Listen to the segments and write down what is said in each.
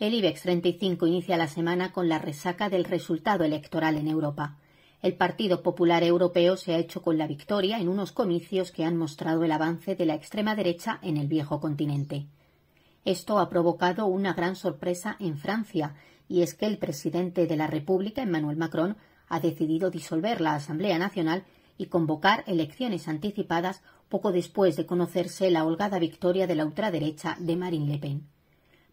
El IBEX 35 inicia la semana con la resaca del resultado electoral en Europa. El Partido Popular Europeo se ha hecho con la victoria en unos comicios que han mostrado el avance de la extrema derecha en el viejo continente. Esto ha provocado una gran sorpresa en Francia, y es que el presidente de la República, Emmanuel Macron, ha decidido disolver la Asamblea Nacional y convocar elecciones anticipadas poco después de conocerse la holgada victoria de la ultraderecha de Marine Le Pen.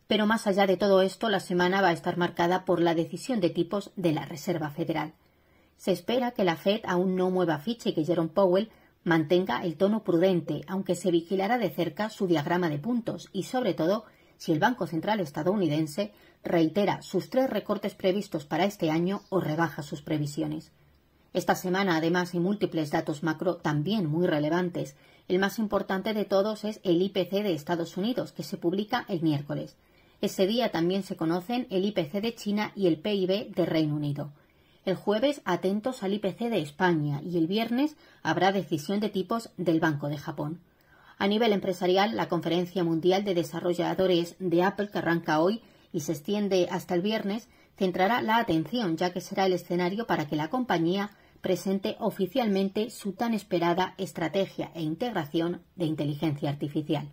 Pero más allá de todo esto, la semana va a estar marcada por la decisión de tipos de la Reserva Federal. Se espera que la Fed aún no mueva ficha y que Jerome Powell mantenga el tono prudente, aunque se vigilará de cerca su diagrama de puntos y, sobre todo, si el Banco Central estadounidense reitera sus tres recortes previstos para este año o rebaja sus previsiones. Esta semana, además, hay múltiples datos macro también muy relevantes. El más importante de todos es el IPC de Estados Unidos, que se publica el miércoles. Ese día también se conocen el IPC de China y el PIB de Reino Unido. El jueves atentos al IPC de España y el viernes habrá decisión de tipos del Banco de Japón. A nivel empresarial, la Conferencia Mundial de Desarrolladores de Apple, que arranca hoy y se extiende hasta el viernes, centrará la atención, ya que será el escenario para que la compañía presente oficialmente su tan esperada estrategia e integración de inteligencia artificial.